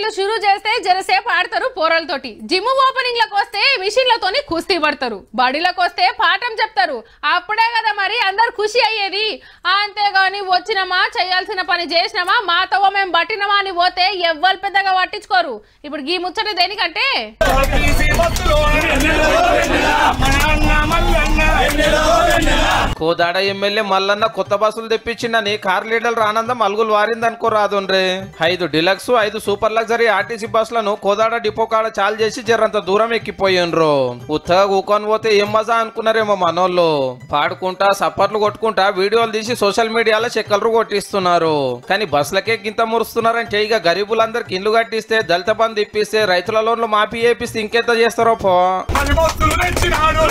పార్టీలు షురు చేస్తే జనసేపు ఆడతారు పోరలతోటి జిమ్ ఓపెనింగ్లకు వస్తే మిషన్లతోని కుస్తీ పడతారు బడిలకు వస్తే పాఠం చెప్తారు అప్పుడే కదా మరి అందరు ఖుషి అయ్యేది అంతేగాని వచ్చినమా చేయాల్సిన పని చేసినామా మాతో మేము పట్టినమా అని పోతే ఎవ్వరు పెద్దగా పట్టించుకోరు ఇప్పుడు గీ ముచ్చట దేనికంటే కోదాడ ఎమ్మెల్యే మల్లన్న కొత్త బస్సులు తెప్పించిందని కార్ లీడర్ ఆనందం అలుగులు వారిందనుకో రాదుండ్రే ఐదు డిలక్స్ ఐదు సూపర్ లగ్జరీ ఆర్టీసీ బస్సులను కోదాడ డిపో కాడ చాలు చేసి జరంత దూరం ఎక్కిపోయిండ్రు ఉత్తగా ఊకొని పోతే ఏం మజా అనుకున్నారేమో మనోళ్ళు పాడుకుంటా సప్పర్లు కొట్టుకుంటా వీడియోలు తీసి సోషల్ మీడియాలో చెక్కలు కొట్టిస్తున్నారు కానీ బస్సులకే గింత మురుస్తున్నారంటే ఇక గరీబులందరికి ఇల్లు కట్టిస్తే దళిత బంధు ఇప్పిస్తే రైతుల లోన్లు మాఫీ చేపిస్తే ఇంకెంత చేస్తారో పో